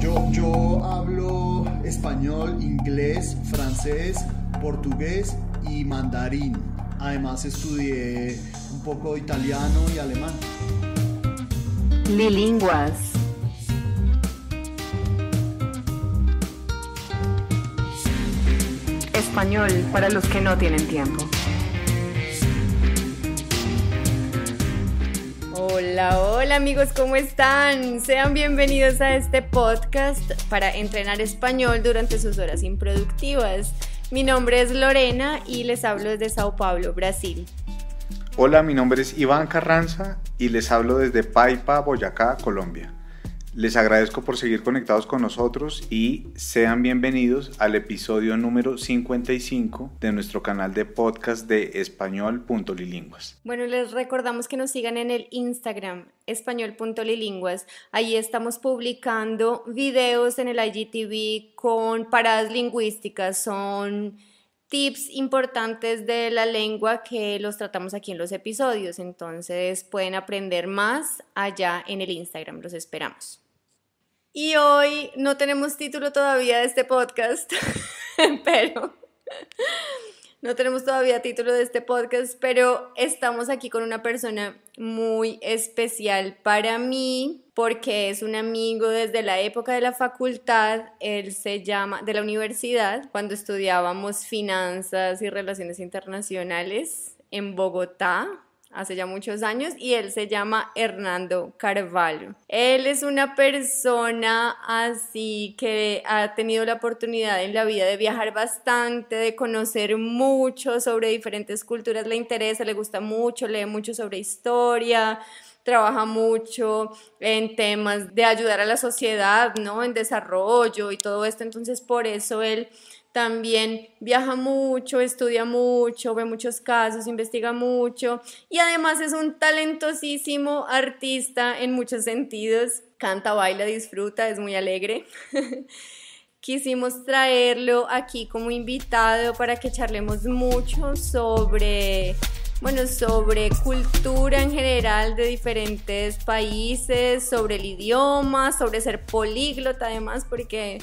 yo, yo hablo español, inglés, francés, portugués y mandarín. Además estudié un poco italiano y alemán. Lilinguas. Español para los que no tienen tiempo. Hola, hola amigos, ¿cómo están? Sean bienvenidos a este podcast para entrenar español durante sus horas improductivas. Mi nombre es Lorena y les hablo desde Sao Paulo, Brasil. Hola, mi nombre es Iván Carranza y les hablo desde Paipa, Boyacá, Colombia. Les agradezco por seguir conectados con nosotros y sean bienvenidos al episodio número 55 de nuestro canal de podcast de Español.Lilingüas. Bueno, les recordamos que nos sigan en el Instagram Español.Lilingüas, Ahí estamos publicando videos en el IGTV con paradas lingüísticas, son tips importantes de la lengua que los tratamos aquí en los episodios. Entonces pueden aprender más allá en el Instagram. Los esperamos. Y hoy no tenemos título todavía de este podcast, pero no tenemos todavía título de este podcast, pero estamos aquí con una persona muy especial para mí porque es un amigo desde la época de la facultad, él se llama, de la universidad, cuando estudiábamos finanzas y relaciones internacionales en Bogotá, hace ya muchos años y él se llama Hernando Carvalho. Él es una persona así que ha tenido la oportunidad en la vida de viajar bastante, de conocer mucho sobre diferentes culturas, le interesa, le gusta mucho, lee mucho sobre historia trabaja mucho en temas de ayudar a la sociedad, ¿no? En desarrollo y todo esto, entonces por eso él también viaja mucho, estudia mucho, ve muchos casos, investiga mucho y además es un talentosísimo artista en muchos sentidos. Canta, baila, disfruta, es muy alegre. Quisimos traerlo aquí como invitado para que charlemos mucho sobre bueno, sobre cultura en general de diferentes países, sobre el idioma, sobre ser políglota además, porque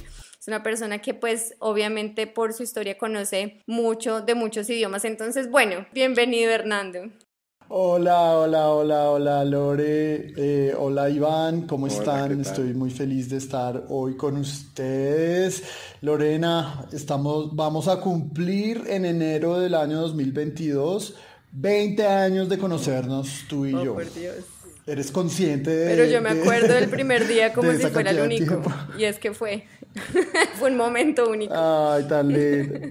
una persona que pues obviamente por su historia conoce mucho de muchos idiomas. Entonces, bueno, bienvenido Hernando. Hola, hola, hola, hola Lore, eh, hola Iván, ¿cómo están? Estoy muy feliz de estar hoy con ustedes. Lorena, estamos, vamos a cumplir en enero del año 2022 20 años de conocernos tú y oh, yo. Por Dios eres consciente de... Pero yo me acuerdo del primer día como si fuera el único. Y es que fue. fue un momento único. Ay, tan lindo.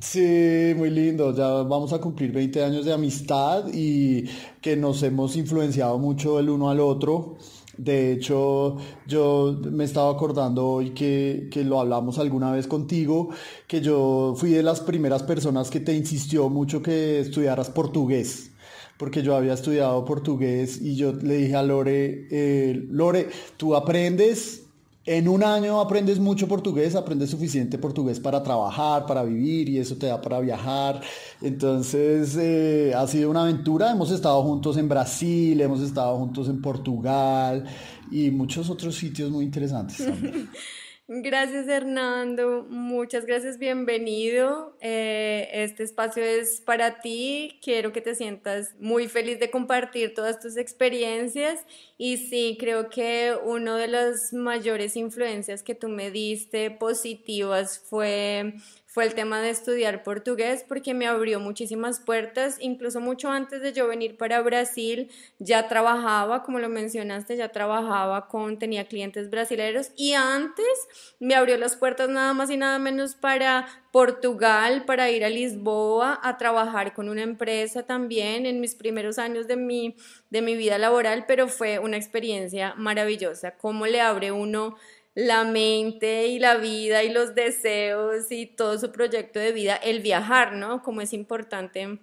Sí, muy lindo. Ya vamos a cumplir 20 años de amistad y que nos hemos influenciado mucho el uno al otro. De hecho, yo me estaba acordando hoy que, que, lo hablamos alguna vez contigo, que yo fui de las primeras personas que te insistió mucho que estudiaras portugués porque yo había estudiado portugués y yo le dije a Lore, eh, Lore, tú aprendes en un año aprendes mucho portugués, aprendes suficiente portugués para trabajar, para vivir y eso te da para viajar. Entonces eh, ha sido una aventura. Hemos estado juntos en Brasil, hemos estado juntos en Portugal y muchos otros sitios muy interesantes. También. Gracias Hernando, muchas gracias, bienvenido. Eh, este espacio es para ti, quiero que te sientas muy feliz de compartir todas tus experiencias y sí, creo que una de las mayores influencias que tú me diste positivas fue fue el tema de estudiar portugués porque me abrió muchísimas puertas, incluso mucho antes de yo venir para Brasil, ya trabajaba, como lo mencionaste, ya trabajaba con, tenía clientes brasileños y antes me abrió las puertas nada más y nada menos para Portugal, para ir a Lisboa a trabajar con una empresa también en mis primeros años de mi, de mi vida laboral, pero fue una experiencia maravillosa, cómo le abre uno la mente y la vida y los deseos y todo su proyecto de vida, el viajar, ¿no? Como es importante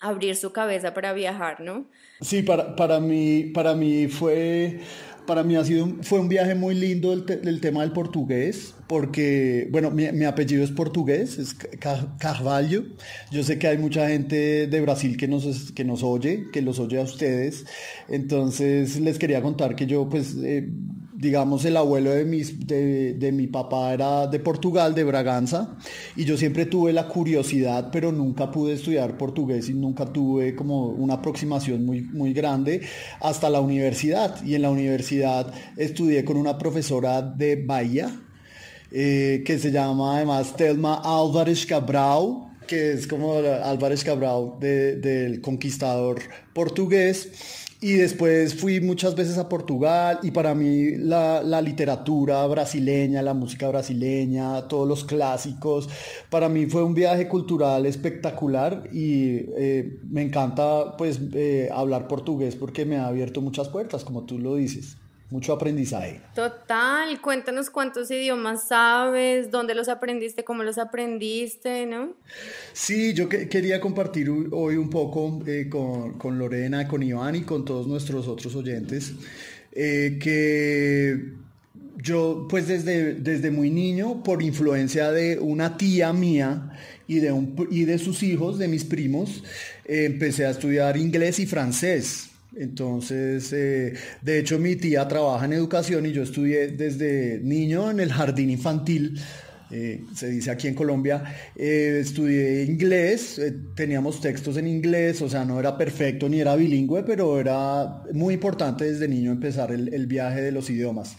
abrir su cabeza para viajar, ¿no? Sí, para, mí, para mí fue... Para mí ha sido un, fue un viaje muy lindo el, tema del portugués, porque, bueno, mi, apellido es portugués, es Carvalho. Yo sé que hay mucha gente de Brasil que nos, que nos oye, que los oye a ustedes. Entonces, les quería contar que yo, pues, eh, digamos, el abuelo de, de, mi papá era de Portugal, de Braganza, y yo siempre tuve la curiosidad, pero nunca pude estudiar portugués y nunca tuve como una aproximación muy, muy grande hasta la universidad. Y en la universidad estudié con una profesora de Bahía, eh, que se llama además Telma Álvarez Cabral que es como Álvarez Cabral del conquistador portugués. Y después fui muchas veces a Portugal y para mí la, literatura brasileña, la música brasileña, todos los clásicos, para mí fue un viaje cultural espectacular y eh, me encanta pues eh, hablar portugués porque me ha abierto muchas puertas, como tú lo dices mucho aprendizaje. Total, cuéntanos cuántos idiomas sabes, dónde los aprendiste, cómo los aprendiste, ¿no? Sí, yo quería compartir hoy un poco eh, con, Lorena, con Iván y con todos nuestros otros oyentes eh, que yo pues desde, desde muy niño, por influencia de una tía mía y de, un, y de sus hijos, de mis primos, eh, empecé a estudiar inglés y francés. Entonces, eh, de hecho, mi tía trabaja en educación y yo estudié desde niño en el jardín infantil. Eh, se dice aquí en Colombia, eh, estudié inglés, teníamos textos en inglés, o sea, no era perfecto ni era bilingüe, pero era muy importante desde niño empezar el viaje de los idiomas.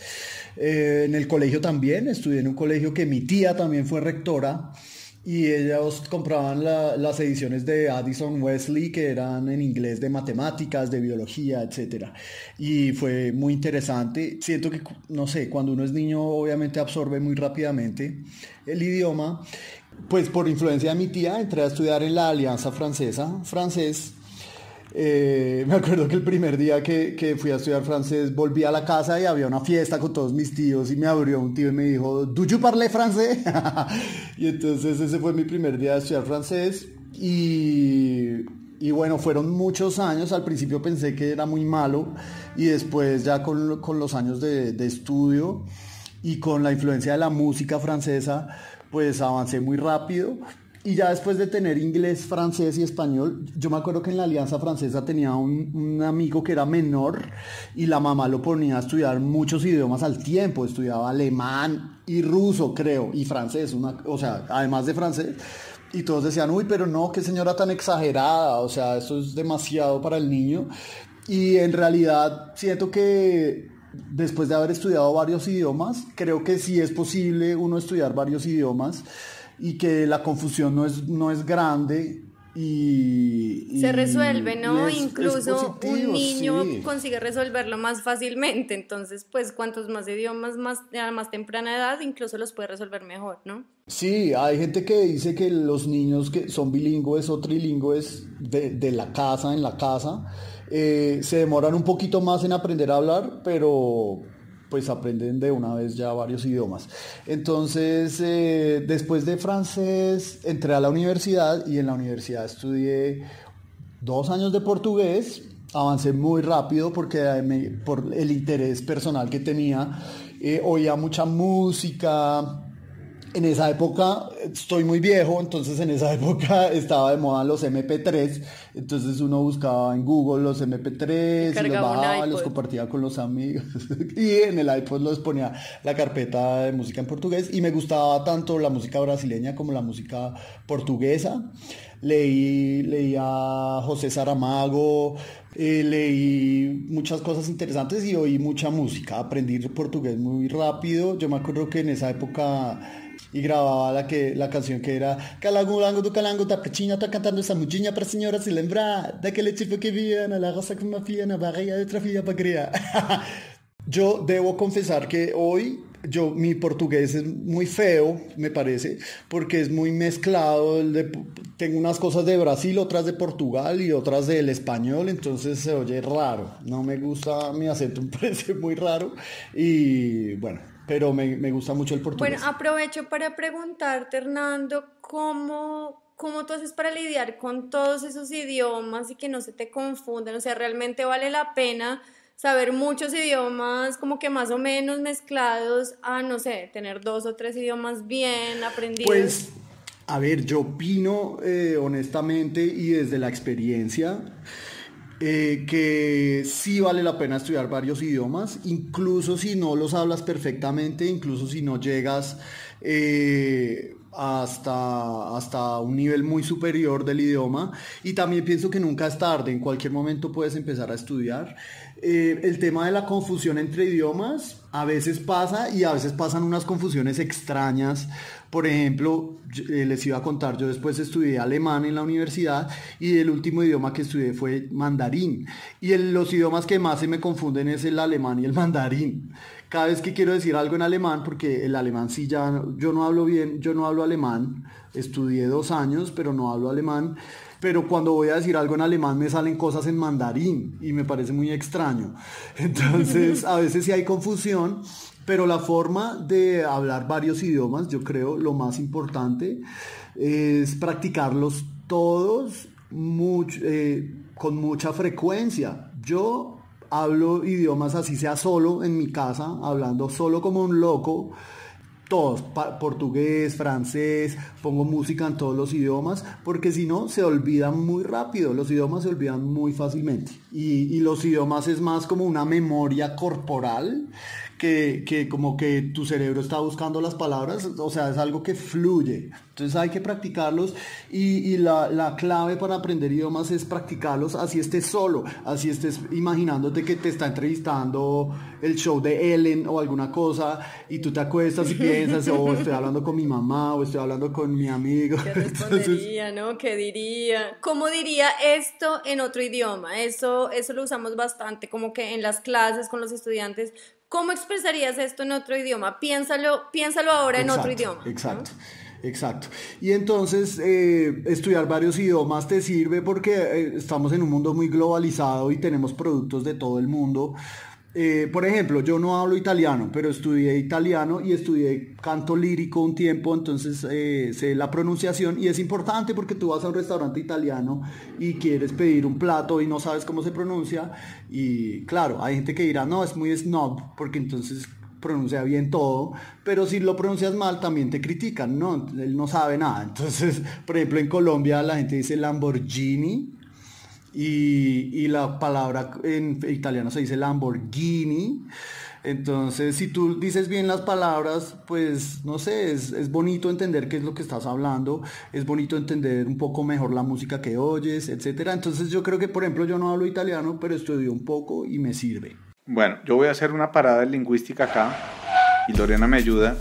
en el colegio también, estudié en un colegio que mi tía también fue rectora. Y ellos compraban las ediciones de Addison Wesley, que eran en inglés de matemáticas, de biología, etc. Y fue muy interesante. Siento que, no sé, cuando uno es niño, obviamente absorbe muy rápidamente el idioma. Pues por influencia de mi tía, entré a estudiar en la Alianza Francesa, francés eh, me acuerdo que el primer día que, fui a estudiar francés, volví a la casa y había una fiesta con todos mis tíos y me abrió un tío y me dijo, ¿Do you parle francés? y entonces ese fue mi primer día de estudiar francés y, bueno, fueron muchos años. Al principio pensé que era muy malo y después ya con, los años de, de estudio y con la influencia de la música francesa, pues avancé muy rápido y ya después de tener inglés, francés y español, yo me acuerdo que en la Alianza Francesa tenía un, amigo que era menor y la mamá lo ponía a estudiar muchos idiomas al tiempo. Estudiaba alemán y ruso, creo, y francés, una, o sea, además de francés. Y todos decían, uy, pero no, qué señora tan exagerada, o sea, eso es demasiado para el niño. Y en realidad siento que después de haber estudiado varios idiomas, creo que sí es posible uno estudiar varios idiomas y que la confusión no es, no es grande. Y, se resuelve, ¿no? Incluso un niño consigue resolverlo más fácilmente, entonces pues cuantos más idiomas más a más temprana edad, incluso los puede resolver mejor, ¿no? Sí, hay gente que dice que los niños que son bilingües o trilingües de, la casa, en la casa, eh, se demoran un poquito más en aprender a hablar, pero, pues aprenden de una vez ya varios idiomas. Entonces, eh, después de francés, entré a la universidad y en la universidad estudié dos años de portugués. Avancé muy rápido porque eh, por el interés personal que tenía, eh, oía mucha música, en esa época, estoy muy viejo, entonces en esa época estaba de moda los MP3, entonces uno buscaba en Google los MP3, los bajaba, los compartía con los amigos y en el iPod los ponía la carpeta de música en portugués y me gustaba tanto la música brasileña como la música portuguesa. Leí, leí a José Saramago, eh, leí muchas cosas interesantes y oí mucha música. Aprendí portugués muy rápido. Yo me acuerdo que en esa época y grababa la, que, la canción que era calango lango tu Calango da pechina, está cantando esa muchiña para si lembra de aquel chifo que vivía a la rosa que mafia na barriga de fila para criar. Yo debo confesar que hoy yo mi portugués es muy feo, me parece, porque es muy mezclado. tengo unas cosas de Brasil, otras de Portugal y otras del español, entonces se oye raro. No me gusta mi acento, me parece muy raro. Y bueno, pero me, gusta mucho el portugués. Bueno, aprovecho para preguntarte, Hernando, ¿cómo, ¿cómo tú haces para lidiar con todos esos idiomas y que no se te confunden? O sea, ¿realmente vale la pena saber muchos idiomas como que más o menos mezclados a, no sé, tener dos o tres idiomas bien aprendidos? Pues, a ver, yo opino eh, honestamente y desde la experiencia eh, que sí vale la pena estudiar varios idiomas, incluso si no los hablas perfectamente, incluso si no llegas eh, hasta, hasta un nivel muy superior del idioma. Y también pienso que nunca es tarde, en cualquier momento puedes empezar a estudiar. Eh, el tema de la confusión entre idiomas a veces pasa y a veces pasan unas confusiones extrañas por ejemplo, eh, les iba a contar, yo después estudié alemán en la universidad y el último idioma que estudié fue mandarín. Y los idiomas que más se me confunden es el alemán y el mandarín. Cada vez que quiero decir algo en alemán, porque el alemán sí ya, yo no hablo bien, yo no hablo alemán, estudié dos años, pero no hablo alemán pero cuando voy a decir algo en alemán me salen cosas en mandarín y me parece muy extraño. Entonces, a veces sí hay confusión pero la forma de hablar varios idiomas, yo creo, lo más importante es practicarlos todos eh, con mucha frecuencia. Yo hablo idiomas así sea solo en mi casa, hablando solo como un loco todos, portugués, francés, pongo música en todos los idiomas, porque si no se olvidan muy rápido, los idiomas se olvidan muy fácilmente. y los idiomas es más como una memoria corporal que, que, como que tu cerebro está buscando las palabras, o sea, es algo que fluye. Entonces hay que practicarlos y, y la, la, clave para aprender idiomas es practicarlos así estés solo, así estés imaginándote que te está entrevistando el show de Ellen o alguna cosa y tú te acuestas y piensas, oh, estoy hablando con mi mamá o estoy hablando con mi amigo. ¿Qué diría no? ¿Qué diría? ¿Cómo diría esto en otro idioma? Eso, eso lo usamos bastante, como que en las clases con los estudiantes, ¿Cómo expresarías esto en otro idioma? Piénsalo, piénsalo ahora en otro idioma. Exacto. Exacto. Y entonces eh, estudiar varios idiomas te sirve porque eh, estamos en un mundo muy globalizado y tenemos productos de todo el mundo. Eh, por ejemplo, yo no hablo italiano, pero estudié italiano y estudié canto lírico un tiempo, entonces eh, sé la pronunciación y es importante porque tú vas a un restaurante italiano y quieres pedir un plato y no sabes cómo se pronuncia y claro, hay gente que dirá, no, es muy snob porque entonces pronuncia bien todo, pero si lo pronuncias mal también te critican, no, él no sabe nada. Entonces, por ejemplo, en Colombia la gente dice Lamborghini y, la palabra en italiano se dice Lamborghini. Entonces, si tú dices bien las palabras, pues no sé, es, bonito entender qué es lo que estás hablando, es bonito entender un poco mejor la música que oyes, etcétera. Entonces, yo creo que, por ejemplo, yo no hablo italiano, pero estudio un poco y me sirve. Bueno, yo voy a hacer una parada en lingüística acá y Lorena me ayuda.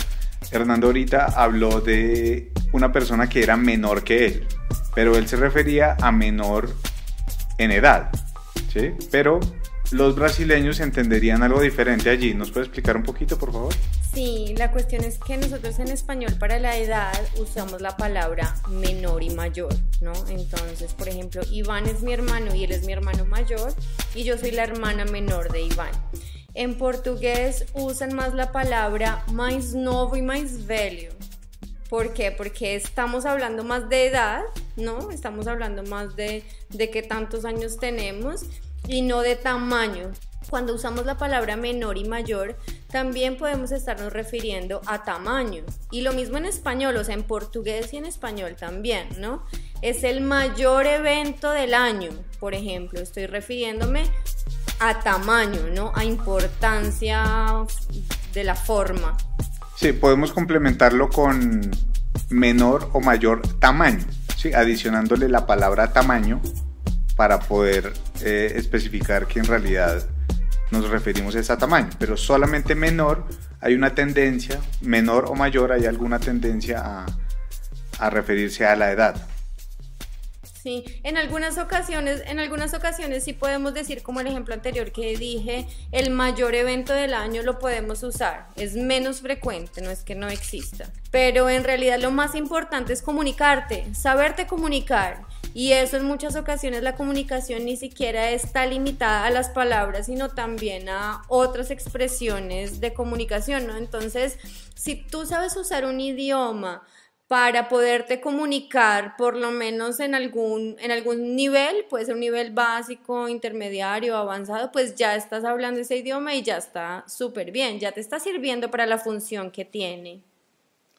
Hernando ahorita habló de una persona que era menor que él, pero él se refería a menor en edad, ¿sí? Pero los brasileños entenderían algo diferente allí. ¿Nos puede explicar un poquito, por favor? Sí, la cuestión es que nosotros en español para la edad usamos la palabra menor y mayor, ¿no? Entonces, por ejemplo, Iván es mi hermano y él es mi hermano mayor y yo soy la hermana menor de Iván. En portugués usan más la palabra mais novo y mais velho, ¿Por qué? Porque estamos hablando más de edad, ¿no? Estamos hablando más de, de qué tantos años tenemos y no de tamaño. Cuando usamos la palabra menor y mayor, también podemos estarnos refiriendo a tamaño. Y lo mismo en español, o sea, en portugués y en español también, ¿no? Es el mayor evento del año, por ejemplo. Estoy refiriéndome a tamaño, ¿no? A importancia de la forma. Sí, este, podemos complementarlo con menor o mayor tamaño, adicionándole la palabra tamaño para poder eh, especificar que en realidad nos referimos a ese tamaño, pero solamente menor hay una tendencia, menor o mayor hay alguna tendencia a referirse a la edad. Sí, en algunas ocasiones, en algunas ocasiones sí podemos decir, como el ejemplo anterior que dije, el mayor evento del año lo podemos usar. Es menos frecuente, no es que no exista. Pero en realidad lo más importante es comunicarte, saberte comunicar. Y eso en muchas ocasiones la comunicación ni siquiera está limitada a las palabras, sino también a otras expresiones de comunicación, ¿no? Entonces, si tú sabes usar un idioma, para poderte comunicar por lo menos en algún, en algún nivel, puede ser un nivel básico, intermediario, avanzado, pues ya estás hablando ese idioma y ya está súper bien, ya te está sirviendo para la función que tiene.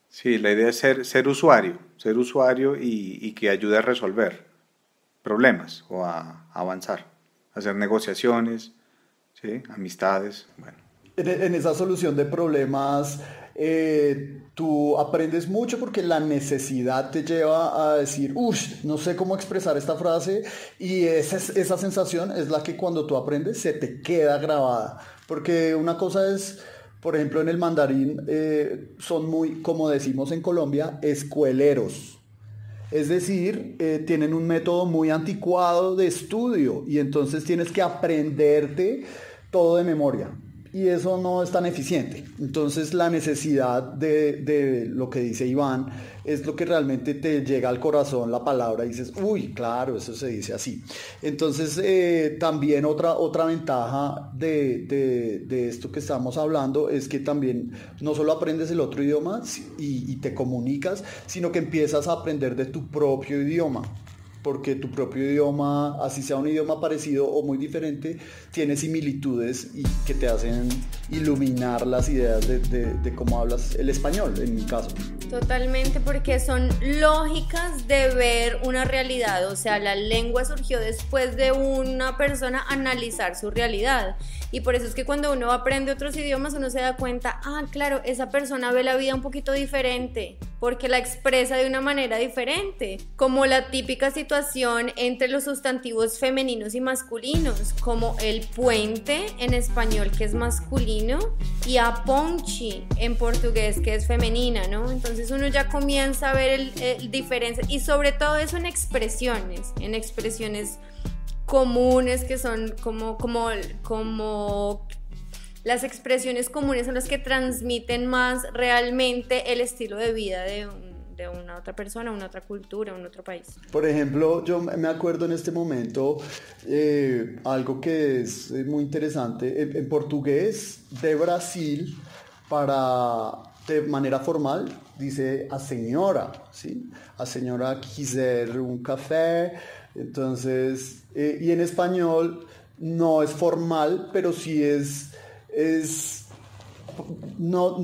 Sí, la idea es ser, ser usuario, ser usuario y, que ayude a resolver problemas o a, avanzar, hacer negociaciones, amistades, bueno. en esa solución de problemas eh, tú aprendes mucho porque la necesidad te lleva a decir, uff, no sé cómo expresar esta frase y esa, sensación es la que cuando tú aprendes se te queda grabada. Porque una cosa es... Por ejemplo, en el mandarín eh, son muy, como decimos en Colombia, escueleros. Es decir, eh, tienen un método muy anticuado de estudio y entonces tienes que aprenderte todo de memoria y eso no es tan eficiente. Entonces la necesidad de, lo que dice Iván es lo que realmente te llega al corazón la palabra y dices, uy, claro, eso se dice así. Entonces eh, también otra, otra ventaja de, esto que estamos hablando es que también no solo aprendes el otro idioma y te comunicas, sino que empiezas a aprender de tu propio idioma porque tu propio idioma, así sea un idioma parecido o muy diferente, tiene similitudes y que te hacen iluminar las ideas de, cómo hablas el español, en mi caso. Totalmente, porque son lógicas de ver una realidad, o sea, la lengua surgió después de una persona analizar su realidad. Y por eso es que cuando uno aprende otros idiomas, uno se da cuenta, ah, claro, esa persona ve la vida un poquito diferente, porque la expresa de una manera diferente, como la típica situación entre los sustantivos femeninos y masculinos, como el puente en español que es masculino y a ponchi en portugués que es femenina, ¿no? Entonces uno ya comienza a ver el, diferencia y sobre todo eso en expresiones, en expresiones comunes, que son como, como, como las expresiones comunes son las que transmiten más realmente el estilo de vida de, una otra persona, una otra cultura, un otro país. Por ejemplo, yo me acuerdo en este momento eh, algo que es eh, muy interesante. En, portugués de Brasil, para de manera formal, dice a señora, ¿sí? A señora quiser un café. Entonces, eh, y en español no es formal, pero sí es, no,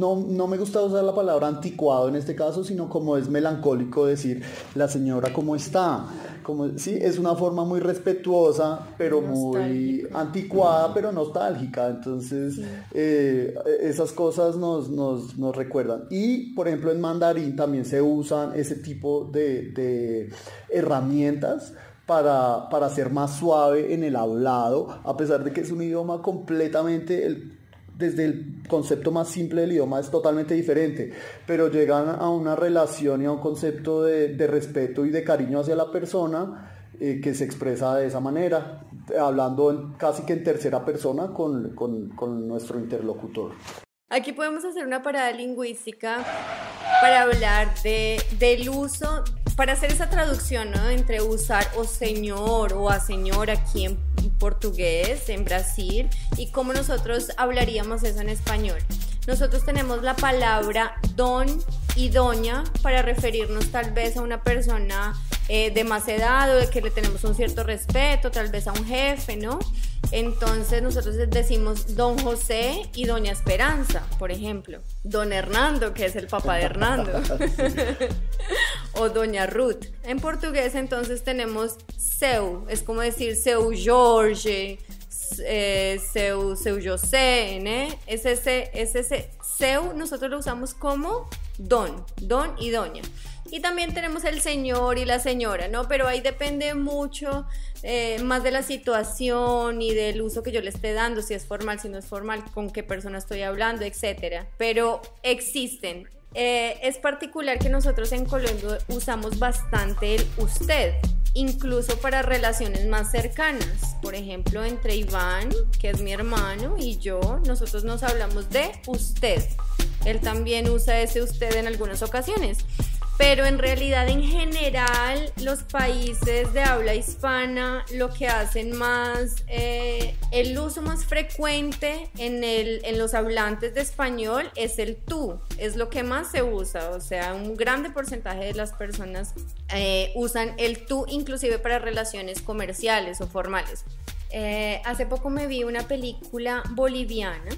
me gusta usar la palabra anticuado en este caso, sino como es melancólico decir la señora cómo está. Como, sí, es una forma muy respetuosa, pero muy anticuada, pero nostálgica. Entonces, eh, esas cosas nos, recuerdan. Y, por ejemplo, en mandarín también se usan ese tipo de herramientas para, para ser más suave en el hablado, a pesar de que es un idioma completamente, el, desde el concepto más simple del idioma es totalmente diferente, pero llegan a una relación y a un concepto de, de respeto y de cariño hacia la persona eh, que se expresa de esa manera, hablando casi que en tercera persona con, con, con nuestro interlocutor. Aquí podemos hacer una parada lingüística para hablar de, del uso para hacer esa traducción, ¿no? Entre usar o señor o a señor aquí en portugués, en Brasil, y cómo nosotros hablaríamos eso en español. Nosotros tenemos la palabra don y doña para referirnos tal vez a una persona eh, de más edad que le tenemos un cierto respeto, tal vez a un jefe, ¿no? Entonces nosotros decimos don José y doña Esperanza, por ejemplo. Don Hernando, que es el papá de Hernando. o doña Ruth. En portugués entonces tenemos seu, es como decir seu Jorge, eh, seu, seu José, ¿eh? Es ese, es ese seu, nosotros lo usamos como don, don y doña. Y también tenemos el señor y la señora, ¿no? Pero ahí depende mucho eh, más de la situación y del uso que yo le esté dando, si es formal, si no es formal, con qué persona estoy hablando, etcétera. Pero existen. Eh, es particular que nosotros en Colombia usamos bastante el usted, incluso para relaciones más cercanas. Por ejemplo, entre Iván, que es mi hermano, y yo, nosotros nos hablamos de usted. Él también usa ese usted en algunas ocasiones pero en realidad en general los países de habla hispana lo que hacen más, eh, el uso más frecuente en, el, en los hablantes de español es el tú, es lo que más se usa, o sea, un grande porcentaje de las personas eh, usan el tú inclusive para relaciones comerciales o formales. Eh, hace poco me vi una película boliviana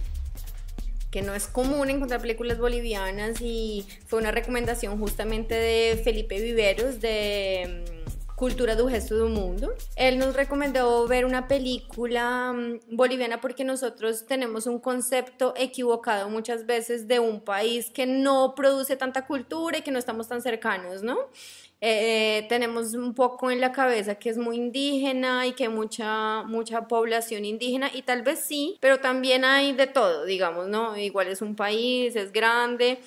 que no es común encontrar películas bolivianas y fue una recomendación justamente de Felipe Viveros de mm, Cultura Du Gesto un Mundo. Él nos recomendó ver una película mm, boliviana porque nosotros tenemos un concepto equivocado muchas veces de un país que no produce tanta cultura y que no estamos tan cercanos, ¿no? Eh, eh, tenemos un poco en la cabeza que es muy indígena y que mucha, mucha población indígena y tal vez sí, pero también hay de todo, digamos, ¿no? Igual es un país, es grande.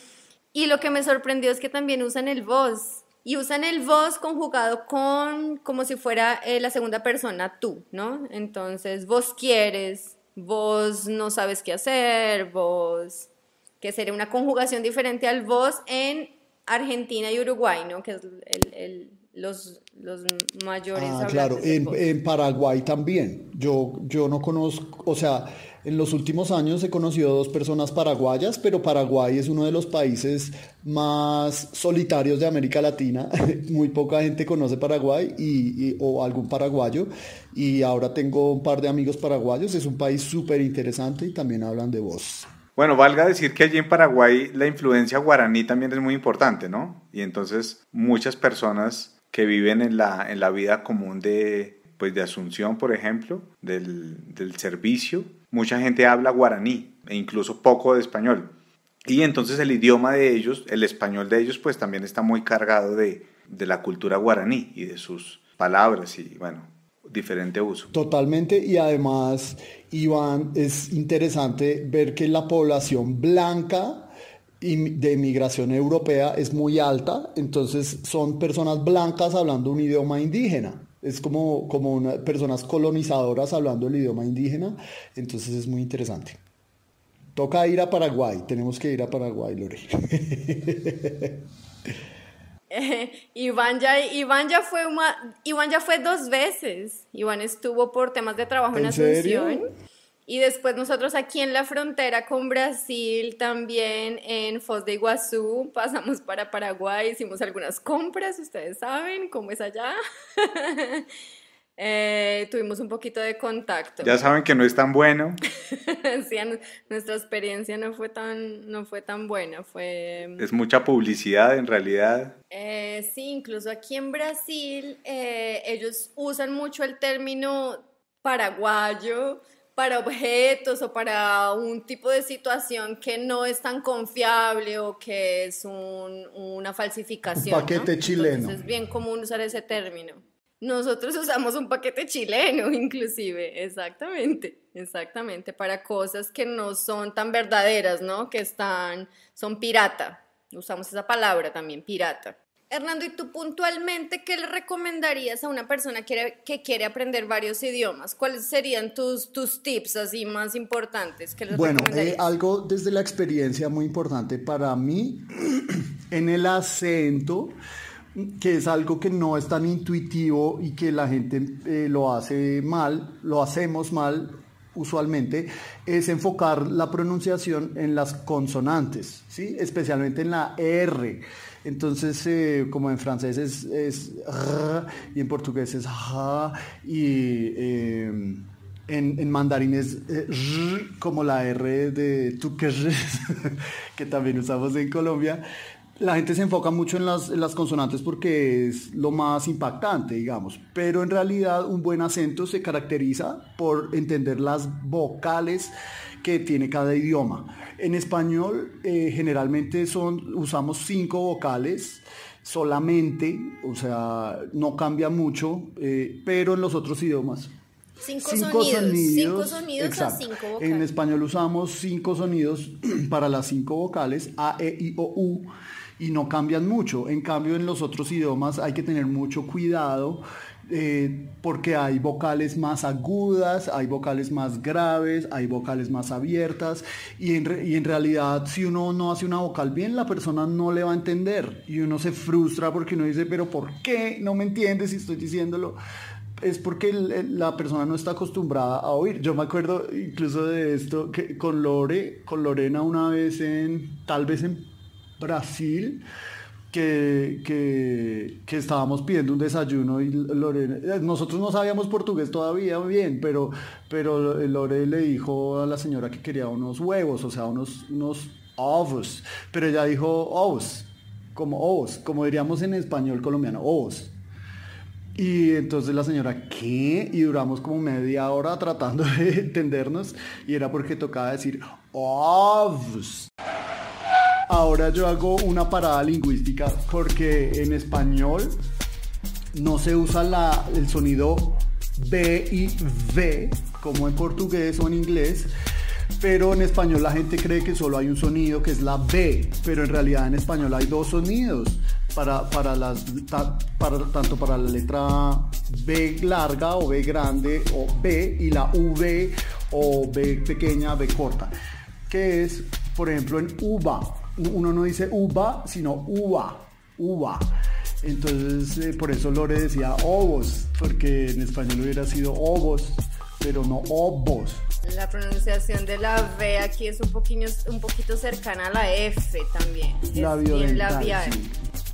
Y lo que me sorprendió es que también usan el vos y usan el vos conjugado con como si fuera eh, la segunda persona tú, ¿no? Entonces, vos quieres, vos no sabes qué hacer, vos que sería una conjugación diferente al vos en Argentina y Uruguay, ¿no? Que es los, mayores. Ah, claro, en, Paraguay también. Yo, yo no conozco, o sea, en los últimos años he conocido dos personas paraguayas, pero Paraguay es uno de los países más solitarios de América Latina. Muy poca gente conoce Paraguay y, o algún paraguayo. Y ahora tengo un par de amigos paraguayos. Es un país súper interesante y también hablan de voz. Bueno, valga decir que allí en Paraguay la influencia guaraní también es muy importante, ¿no? Y entonces muchas personas que viven en la, en la vida común de, pues de Asunción, por ejemplo, del, servicio, mucha gente habla guaraní e incluso poco de español. Y entonces el idioma de ellos, el español de ellos, pues también está muy cargado de, de la cultura guaraní y de sus palabras y bueno, diferente uso. Totalmente y además, Iván, es interesante ver que la población blanca de migración europea es muy alta, entonces son personas blancas hablando un idioma indígena. Es como, como personas colonizadoras hablando el idioma indígena, entonces es muy interesante. Toca ir a Paraguay, tenemos que ir a Paraguay, Lore. Iván, ya, Iván, ya fue una, Iván ya fue dos veces. Iván estuvo por temas de trabajo en, Asunción. Y después nosotros aquí en la frontera con Brasil, también en Foz de Iguazú, pasamos para Paraguay, hicimos algunas compras, ustedes saben cómo es allá. Eh, tuvimos un poquito de contacto. Ya saben que no es tan bueno. nuestra experiencia no fue tan, no fue tan buena. Fue... Mm, es mucha publicidad en realidad. Eh, sí, incluso aquí en Brasil eh, ellos usan mucho el término paraguayo para objetos o para un tipo de situación que no es tan confiable o que es un, una falsificación. paquete chileno. es bien común usar ese término. Nosotros usamos un paquete chileno, inclusive, exactamente, exactamente, para cosas que no son tan verdaderas, ¿no? Que están, son pirata. Usamos esa palabra también, pirata. Hernando, ¿y tú puntualmente qué le recomendarías a una persona que, quiere aprender varios idiomas? ¿Cuáles serían tus, tus tips así más importantes? Que bueno, eh, algo desde la experiencia muy importante para mí en el acento que es algo que no es tan intuitivo y que la gente eh, lo hace mal, lo hacemos mal usualmente, es enfocar la pronunciación en las consonantes, especialmente en la R. Entonces, eh, como en francés es, r, y en portugués es J y eh, en, mandarín es r, como la R de Tuquerres, que también usamos en Colombia. La gente se enfoca mucho en las, consonantes porque es lo más impactante, digamos, pero en realidad un buen acento se caracteriza por entender las vocales que tiene cada idioma. En español eh, generalmente son, usamos cinco vocales solamente, o sea, no cambia mucho, eh, pero en los otros idiomas Cinco, sonidos, cinco sonidos cinco vocales. En español usamos cinco sonidos para las cinco vocales, A, E, I, O, U y no cambian mucho. En cambio, en los otros idiomas hay que tener mucho cuidado eh, porque hay vocales más agudas, hay vocales más graves, hay vocales más abiertas y en, realidad si uno no hace una vocal bien la persona no le va a entender y uno se frustra porque uno dice pero ¿por qué no me entiendes si estoy diciéndolo? Es porque la persona no está acostumbrada a oír. Yo me acuerdo incluso de esto que con Lore, con Lorena una vez en, tal vez en Brasil. Que, estábamos pidiendo un desayuno y Lorena, eh, nosotros no sabíamos portugués todavía bien, pero, pero Lore le dijo a la señora que quería unos huevos, o sea, unos, unos ovos, pero ella dijo ovos, como ovos, como diríamos en español colombiano, ovos. Y entonces la señora, ¿qué? Y duramos como media hora tratando de entendernos y era porque tocaba decir ovos ahora yo hago una parada lingüística porque en español no se usa el sonido B y V como en portugués o en inglés. Pero en español la gente cree que solo hay un sonido que es la B, pero en realidad en español hay dos sonidos. Para, las, tanto para la letra B larga o B grande o B y la V o B pequeña, B corta, que es, por ejemplo, en uva uno no dice uva, sino uva, uva. Entonces, eh, por eso Lore decía obos, porque en español hubiera sido obos, pero no obos. La pronunciación de la V aquí es un, un poquito cercana a la F también. La es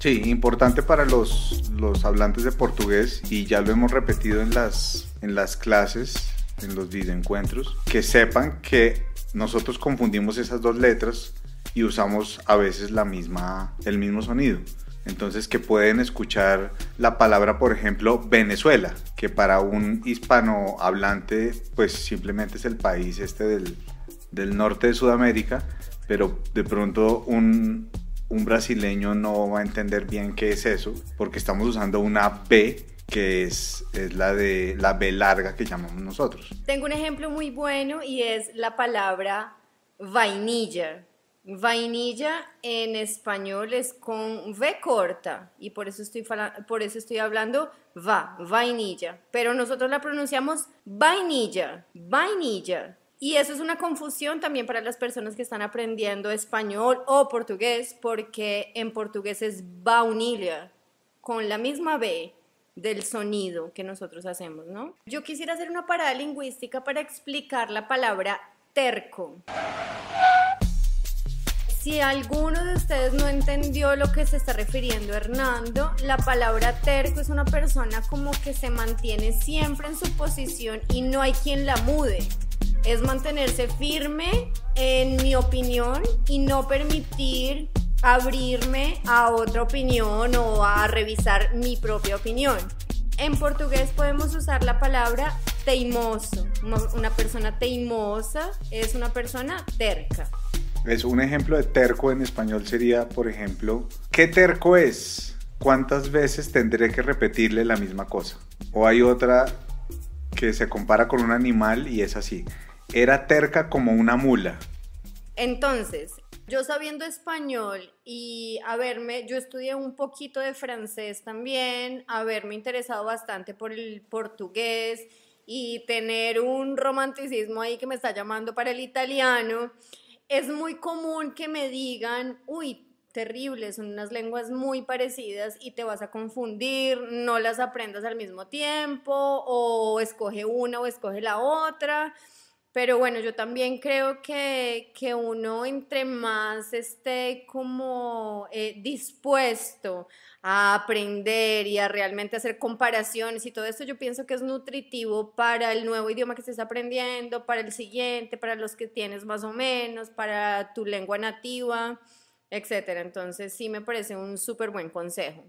Sí. importante para los, los hablantes de portugués, y ya lo hemos repetido en las, en las clases, en los videoencuentros, que sepan que nosotros confundimos esas dos letras y usamos a veces la misma, el mismo sonido. Entonces que pueden escuchar la palabra, por ejemplo, Venezuela, que para un hispanohablante pues simplemente es el país este del, norte de Sudamérica, pero de pronto un, brasileño no va a entender bien qué es eso, porque estamos usando una B que es, es, la de la B larga que llamamos nosotros. Tengo un ejemplo muy bueno y es la palabra vainilla. Vainilla en español es con V corta y por eso estoy, por eso estoy hablando va, vainilla. Pero nosotros la pronunciamos vainilla, vainilla. Y eso es una confusión también para las personas que están aprendiendo español o portugués, porque en portugués es vaunilla, con la misma V del sonido que nosotros hacemos, ¿no? Yo quisiera hacer una parada lingüística para explicar la palabra terco. Si alguno de ustedes no entendió lo que se está refiriendo Hernando, la palabra terco es una persona como que se mantiene siempre en su posición y no hay quien la mude. Es mantenerse firme, en mi opinión, y no permitir abrirme a otra opinión o a revisar mi propia opinión. En portugués podemos usar la palabra teimoso. Una persona teimosa es una persona terca un ejemplo de terco en español sería, por ejemplo, ¿qué terco es? ¿Cuántas veces tendré que repetirle la misma cosa? O hay otra que se compara con un animal y es así. Era terca como una mula. Entonces, yo sabiendo español y haberme, yo estudié un poquito de francés también, haberme interesado bastante por el portugués y tener un romanticismo ahí que me está llamando para el italiano es muy común que me digan, uy, terrible, son unas lenguas muy parecidas y te vas a confundir, no las aprendas al mismo tiempo o escoge una o escoge la otra. Pero bueno, yo también creo que, uno entre más esté como eh, dispuesto a aprender y a realmente hacer comparaciones y todo esto, yo pienso que es nutritivo para el nuevo idioma que estés aprendiendo, para el siguiente, para los que tienes más o menos, para tu lengua nativa, etc. Entonces sí me parece un súper buen consejo.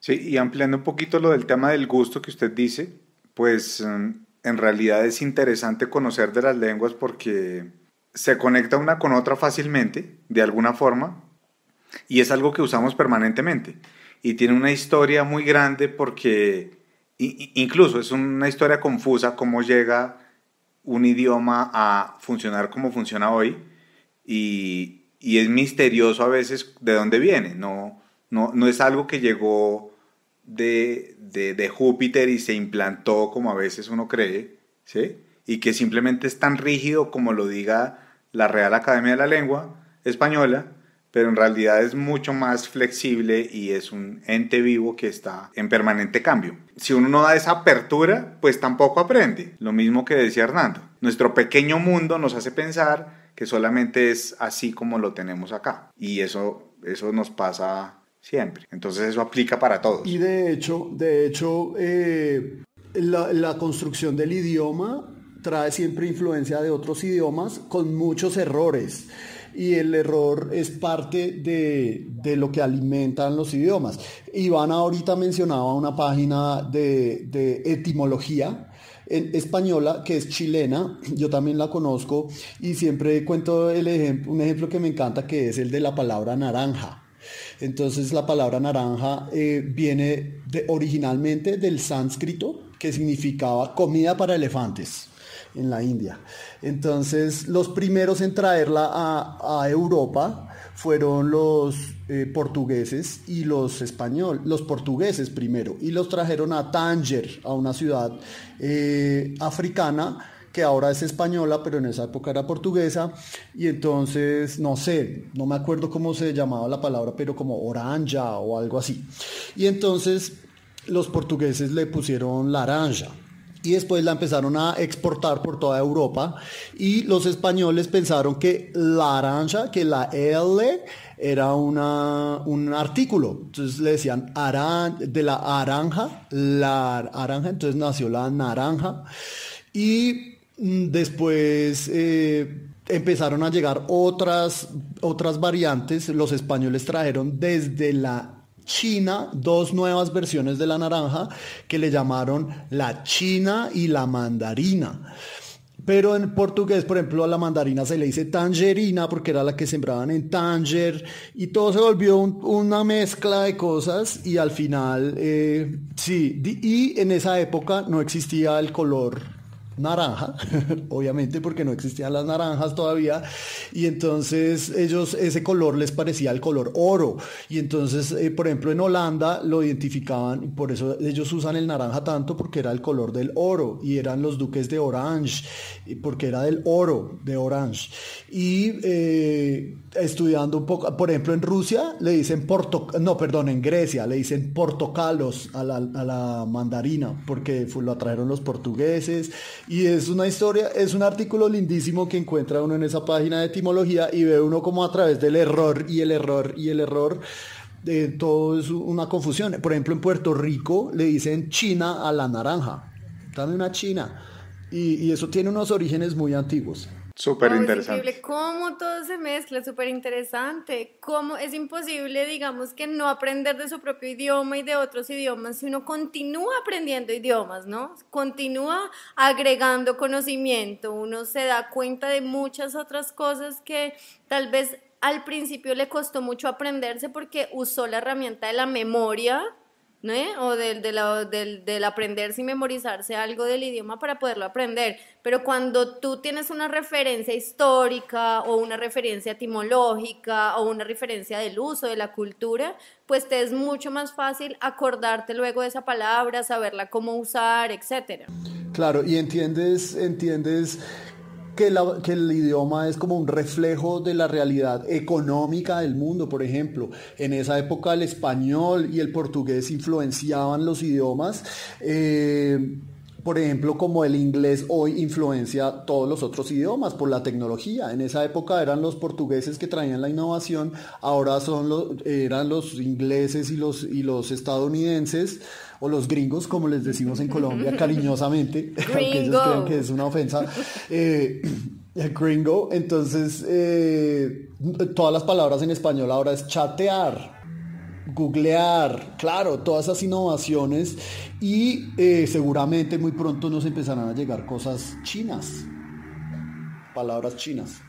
Sí, y ampliando un poquito lo del tema del gusto que usted dice, pues... Mm, en realidad es interesante conocer de las lenguas porque se conecta una con otra fácilmente, de alguna forma, y es algo que usamos permanentemente. Y tiene una historia muy grande porque incluso es una historia confusa cómo llega un idioma a funcionar como funciona hoy y, es misterioso a veces de dónde viene. No, no, no es algo que llegó de, Júpiter y se implantó como a veces uno cree, ¿sí? y que simplemente es tan rígido como lo diga la Real Academia de la Lengua Española, pero en realidad es mucho más flexible y es un ente vivo que está en permanente cambio. Si uno no da esa apertura, pues tampoco aprende, lo mismo que decía Hernando. Nuestro pequeño mundo nos hace pensar que solamente es así como lo tenemos acá, y eso, eso nos pasa siempre. Entonces eso aplica para todos. Y de hecho, de hecho, eh, la, construcción del idioma trae siempre influencia de otros idiomas con muchos errores y el error es parte de, lo que alimentan los idiomas. Iván ahorita mencionaba una página de, etimología en española que es chilena, yo también la conozco y siempre cuento el un ejemplo que me encanta que es el de la palabra naranja. Entonces la palabra naranja eh, viene originalmente del sánscrito, que significaba comida para elefantes en la India. Entonces los primeros en traerla a, Europa fueron los eh, portugueses y los españoles, los portugueses primero, y los trajeron a Tánger, a una ciudad eh, africana, que ahora es española, pero en esa época era portuguesa, y entonces, no sé, no me acuerdo cómo se llamaba la palabra, pero como oranja o algo así. Y entonces los portugueses le pusieron laranja y después la empezaron a exportar por toda Europa y los españoles pensaron que la naranja, que la L era una, un artículo. Entonces le decían aran, de la naranja, la naranja, entonces nació la naranja y Mm, después eh, empezaron a llegar otras, otras variantes. Los españoles trajeron desde la China dos nuevas versiones de la naranja que le llamaron la China y la mandarina. Pero en portugués, por ejemplo, a la mandarina se le dice tangerina porque era la que sembraban en Tanger y todo se volvió una mezcla de cosas y al final, eh, sí, y en esa época no existía el color naranja, obviamente porque no existían las naranjas todavía, y entonces ellos ese color les parecía el color oro, y entonces, eh, por ejemplo, en Holanda lo identificaban, y por eso ellos usan el naranja tanto porque era el color del oro, y eran los duques de Orange, porque era del oro, de Orange, y eh, estudiando un poco, por ejemplo, en Rusia le dicen porto, no, perdón, en Grecia le dicen portocalos a la, a la mandarina, porque lo atrajeron los portugueses, y es una historia, es un artículo lindísimo que encuentra uno en esa página de etimología y ve uno como a través del error y el error y el error. Eh, todo es una confusión. Por ejemplo, en Puerto Rico le dicen China a la naranja. también una China. y eso tiene unos orígenes muy antiguos. Súper interesante. cómo todo se mezcla, súper interesante. Cómo es imposible, digamos, que no aprender de su propio idioma y de otros idiomas si uno continúa aprendiendo idiomas, ¿no? Continúa agregando conocimiento. Uno se da cuenta de muchas otras cosas que tal vez al principio le costó mucho aprenderse porque usó la herramienta de la memoria o del, del, aprenderse memorizarse algo del idioma para poderlo aprender. Pero cuando tú tienes una referencia histórica o una referencia etimológica o una referencia del uso de la cultura, pues te es mucho más fácil acordarte luego de esa palabra, saberla cómo usar, etc. Claro, y entiendes, entiendes que, el idioma es como un reflejo de la realidad económica del mundo, por ejemplo. En esa época el español y el portugués influenciaban los idiomas. Eh, por ejemplo, como el inglés hoy influencia todos los otros idiomas por la tecnología. En esa época eran los portugueses que traían la innovación, ahora son los, eran los ingleses y los, y los estadounidenses o los gringos, como les decimos en Colombia cariñosamente, Aunque ellos crean que es una ofensa. Eh, gringo, entonces eh, todas las palabras en español ahora es chatear, googlear, claro, todas esas innovaciones y eh, seguramente muy pronto nos empezarán a llegar cosas chinas, palabras chinas.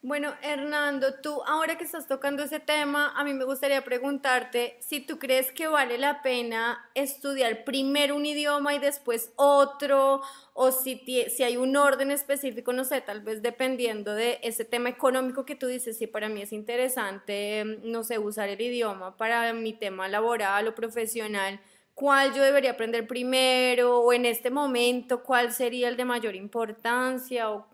Bueno, Hernando, tú ahora que estás tocando ese tema, a mí me gustaría preguntarte si tú crees que vale la pena estudiar primero un idioma y después otro, o si, si hay un orden específico, no sé, tal vez dependiendo de ese tema económico que tú dices, si para mí es interesante, no sé, usar el idioma para mi tema laboral o profesional, ¿cuál yo debería aprender primero o en este momento cuál sería el de mayor importancia? O,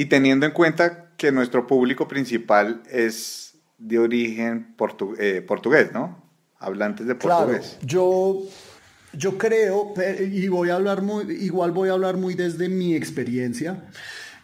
y teniendo en cuenta que nuestro público principal es de origen eh, portugués, ¿no? Hablantes de portugués. yo, yo creo, eh, y voy a hablar muy, igual voy a hablar muy desde mi experiencia.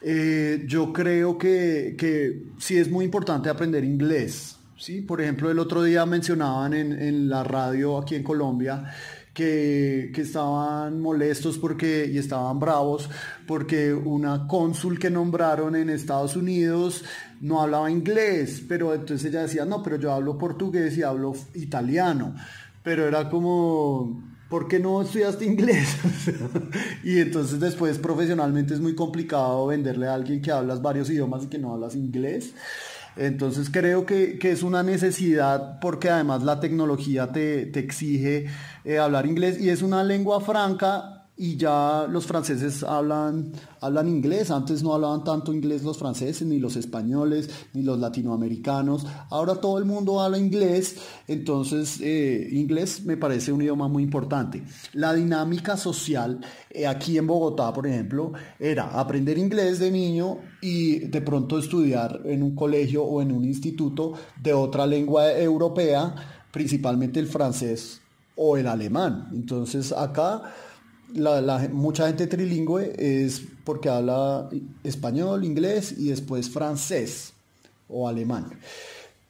Eh, yo creo que, que sí es muy importante aprender inglés. ¿sí? Por ejemplo, el otro día mencionaban en, en la radio aquí en Colombia que, estaban molestos porque, y estaban bravos porque una cónsul que nombraron en Estados Unidos no hablaba inglés, pero entonces ella decía, no, pero yo hablo portugués y hablo italiano, pero era como, ¿por qué no estudiaste inglés? y entonces después profesionalmente es muy complicado venderle a alguien que hablas varios idiomas y que no hablas inglés. Entonces creo que, es una necesidad porque además la tecnología te, exige eh, hablar inglés y es una lengua franca y ya los franceses hablan, hablan inglés, antes no hablaban tanto inglés los franceses, ni los españoles, ni los latinoamericanos, ahora todo el mundo habla inglés, entonces eh, inglés me parece un idioma muy importante. La dinámica social eh, aquí en Bogotá, por ejemplo, era aprender inglés de niño y de pronto estudiar en un colegio o en un instituto de otra lengua europea, principalmente el francés o el alemán. Entonces acá mucha gente trilingüe es porque habla español, inglés y después francés o alemán.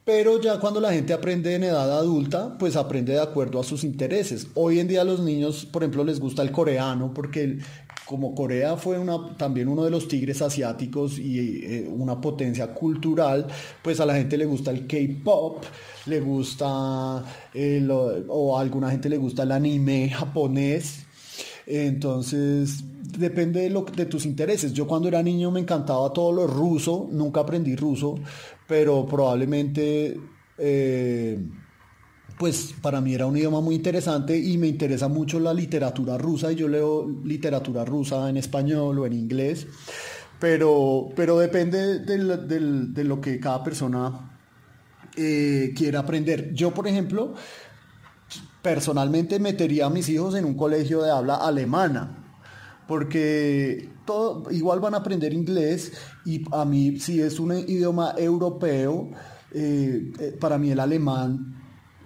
Pero ya cuando la gente aprende en edad adulta, pues aprende de acuerdo a sus intereses. Hoy en día a los niños, por ejemplo, les gusta el coreano porque como Corea fue también uno de los tigres asiáticos y eh, una potencia cultural, pues a la gente le gusta el K-pop, le gusta, o a alguna gente le gusta el anime japonés, entonces, depende de, lo, de tus intereses. Yo cuando era niño me encantaba todo lo ruso, nunca aprendí ruso, pero probablemente... Eh, pues para mí era un idioma muy interesante y me interesa mucho la literatura rusa y yo leo literatura rusa en español o en inglés, pero, pero depende de, lo que cada persona eh, quiera aprender. Yo, por ejemplo, personalmente metería a mis hijos en un colegio de habla alemana, porque todo, igual van a aprender inglés y a mí si es un idioma europeo, eh, eh, para mí el alemán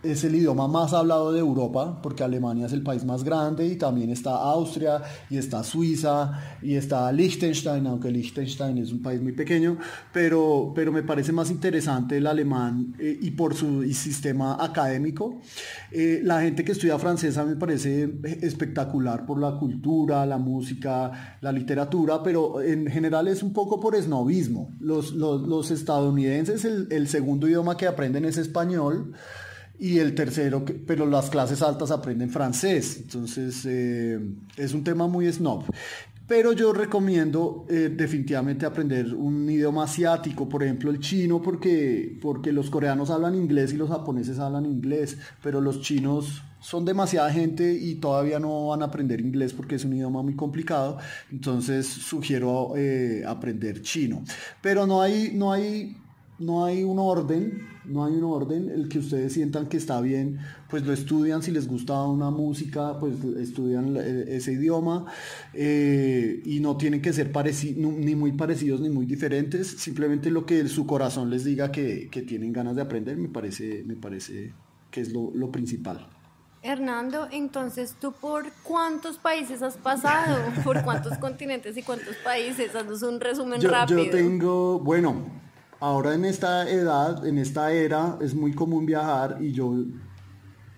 es el idioma más hablado de Europa, porque Alemania es el país más grande y también está Austria y está Suiza y está Liechtenstein, aunque Liechtenstein es un país muy pequeño, pero, pero me parece más interesante el alemán eh, y por su sistema académico. Eh, la gente que estudia francesa me parece espectacular por la cultura, la música, la literatura, pero en general es un poco por esnovismo. Los, los, estadounidenses, el segundo idioma que aprenden es español y el tercero, pero las clases altas aprenden francés. Entonces, eh, es un tema muy snob. Pero yo recomiendo eh, definitivamente aprender un idioma asiático, por ejemplo el chino, porque, porque los coreanos hablan inglés y los japoneses hablan inglés, pero los chinos son demasiada gente y todavía no van a aprender inglés porque es un idioma muy complicado, entonces sugiero eh, aprender chino. Pero no hay, no hay, no hay un orden no hay un orden, el que ustedes sientan que está bien, pues lo estudian, si les gusta una música, pues estudian e, ese idioma eh, y no tienen que ser ni muy parecidos ni muy diferentes, simplemente lo que su corazón les diga que, tienen ganas de aprender, me parece, me parece que es lo, principal. Hernando, entonces tú por cuántos países has pasado, por cuántos continentes y cuántos países, haznos un resumen rápido. Yo tengo, bueno, Ahora en esta edad, en esta era, es muy común viajar y yo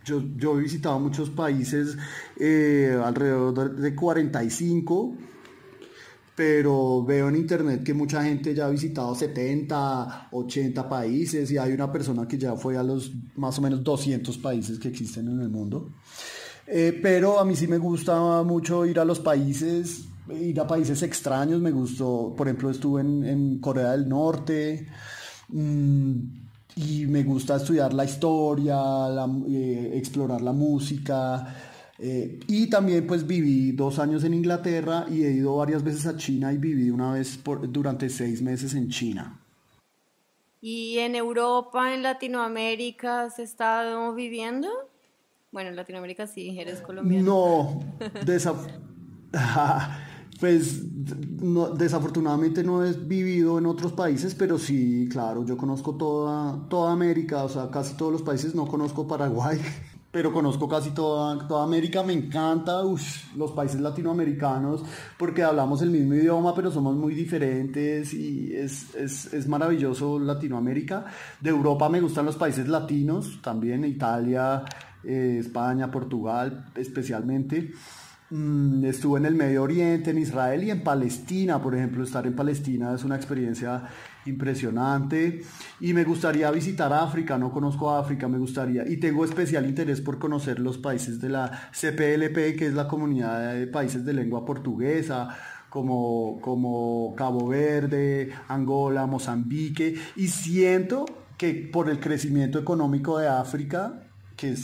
yo, he visitado muchos países, eh, alrededor de 45, pero veo en internet que mucha gente ya ha visitado 70, 80 países y hay una persona que ya fue a los más o menos 200 países que existen en el mundo. Eh, pero a mí sí me gusta mucho ir a los países, ir a países extraños, me gustó, por ejemplo, estuve en, Corea del Norte. Mm, y me gusta estudiar la historia, eh, explorar la música. Eh, y también pues viví dos años en Inglaterra y he ido varias veces a China y viví una vez durante seis meses en China. ¿Y en Europa, en Latinoamérica, has estado viviendo? Bueno, en Latinoamérica sí, eres colombiano. No, pues desafortunadamente no he vivido en otros países, pero sí, claro, yo conozco toda, toda América, o sea, casi todos los países, no conozco Paraguay, pero conozco casi toda, toda América, me encanta los países latinoamericanos porque hablamos el mismo idioma, pero somos muy diferentes y es, maravilloso Latinoamérica. De Europa me gustan los países latinos, también Italia, eh, España, Portugal especialmente. Mm, estuve en el Medio Oriente, en Israel y en Palestina, por ejemplo, estar en Palestina es una experiencia impresionante y me gustaría visitar África, no conozco África, me gustaría y tengo especial interés por conocer los países de la CPLP, que es la comunidad de países de lengua portuguesa, como, como Cabo Verde, Angola, Mozambique y siento que por el crecimiento económico de África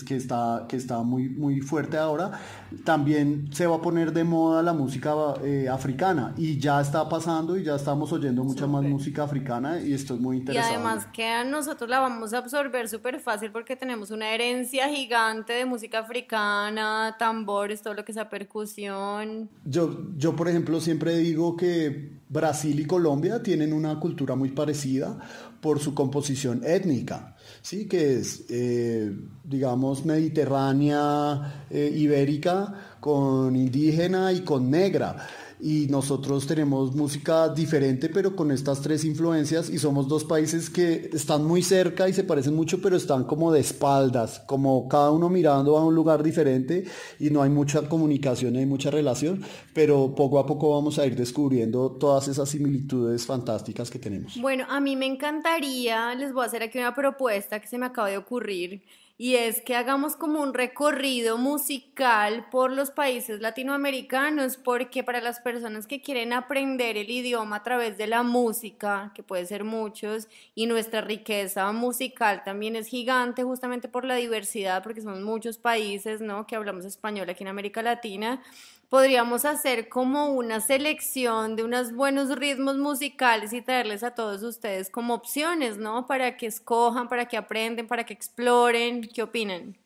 que, está, que está muy, muy fuerte ahora, también se va a poner de moda la música eh, africana y ya está pasando y ya estamos oyendo mucha más música africana y esto es muy interesante. Y además que a nosotros la vamos a absorber súper fácil porque tenemos una herencia gigante de música africana, tambores, todo lo que sea percusión. Yo, yo por ejemplo, siempre digo que Brasil y Colombia tienen una cultura muy parecida por su composición étnica ¿sí? que es, eh, digamos, mediterránea, eh, ibérica, con indígena y con negra y nosotros tenemos música diferente, pero con estas tres influencias y somos dos países que están muy cerca y se parecen mucho, pero están como de espaldas, como cada uno mirando a un lugar diferente y no hay mucha comunicación, hay mucha relación, pero poco a poco vamos a ir descubriendo todas esas similitudes fantásticas que tenemos. Bueno, a mí me encantaría, les voy a hacer aquí una propuesta que se me acaba de ocurrir y es que hagamos como un recorrido musical por los países latinoamericanos, porque para las personas que quieren aprender el idioma a través de la música, que puede ser muchos, y nuestra riqueza musical también es gigante justamente por la diversidad, porque somos muchos países, ¿no? Que hablamos español aquí en América Latina podríamos hacer como una selección de unos buenos ritmos musicales y traerles a todos ustedes como opciones, ¿no? Para que escojan, para que aprenden, para que exploren. ¿Qué opinan?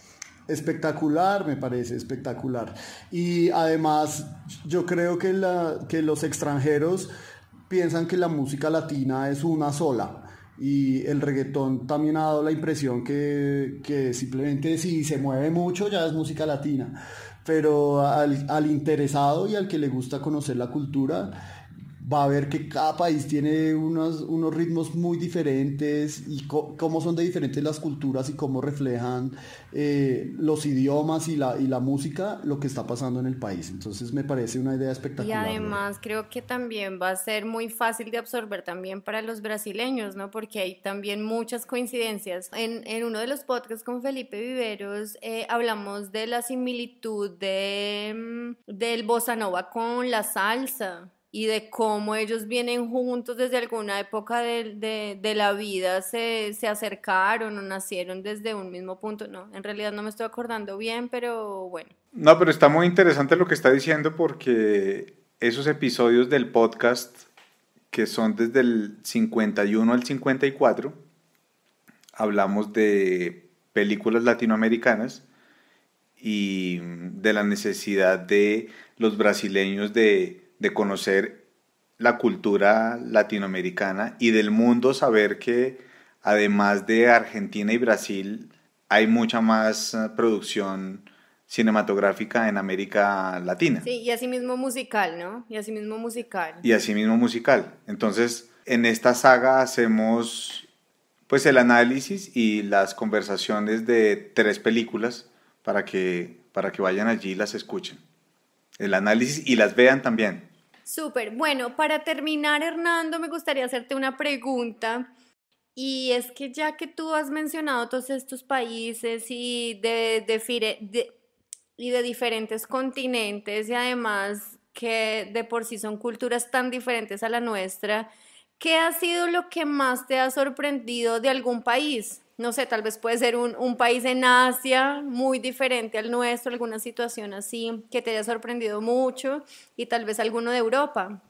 Espectacular, me parece, espectacular. Y además, yo creo que, la, que los extranjeros piensan que la música latina es una sola, y el reggaetón también ha dado la impresión que, que, simplemente si se mueve mucho ya es música latina pero al, interesado y al que le gusta conocer la cultura, va a ver que cada país tiene unos, unos ritmos muy diferentes y cómo son de diferentes las culturas y cómo reflejan eh, los idiomas y la, y la música lo que está pasando en el país. Entonces me parece una idea espectacular. Y además creo que también va a ser muy fácil de absorber también para los brasileños, ¿no? Porque hay también muchas coincidencias. En, en uno de los podcasts con Felipe Viveros eh, hablamos de la similitud de, mm, del bossa nova con la salsa y de cómo ellos vienen juntos desde alguna época de, de, la vida, se, se, acercaron o nacieron desde un mismo punto. No, en realidad no me estoy acordando bien, pero bueno. No, pero está muy interesante lo que está diciendo porque esos episodios del podcast que son desde el 51 al 54, hablamos de películas latinoamericanas y de la necesidad de los brasileños de de conocer la cultura latinoamericana y del mundo saber que además de Argentina y Brasil hay mucha más eh, producción cinematográfica en América Latina. Sí, y asimismo musical, ¿no? Y asimismo musical. Y asimismo musical. Entonces, en esta saga hacemos pues el análisis y las conversaciones de tres películas para que, para que vayan allí y las escuchen. El análisis y las vean también. Súper. Bueno, para terminar, Hernando, me gustaría hacerte una pregunta. Y es que ya que tú has mencionado todos estos países y de, y de diferentes continentes y además que de por sí son culturas tan diferentes a la nuestra, ¿qué ha sido lo que más te ha sorprendido de algún país? no sé, tal vez puede ser un, país en Asia muy diferente al nuestro, alguna situación así que te haya sorprendido mucho y tal vez alguno de Europa.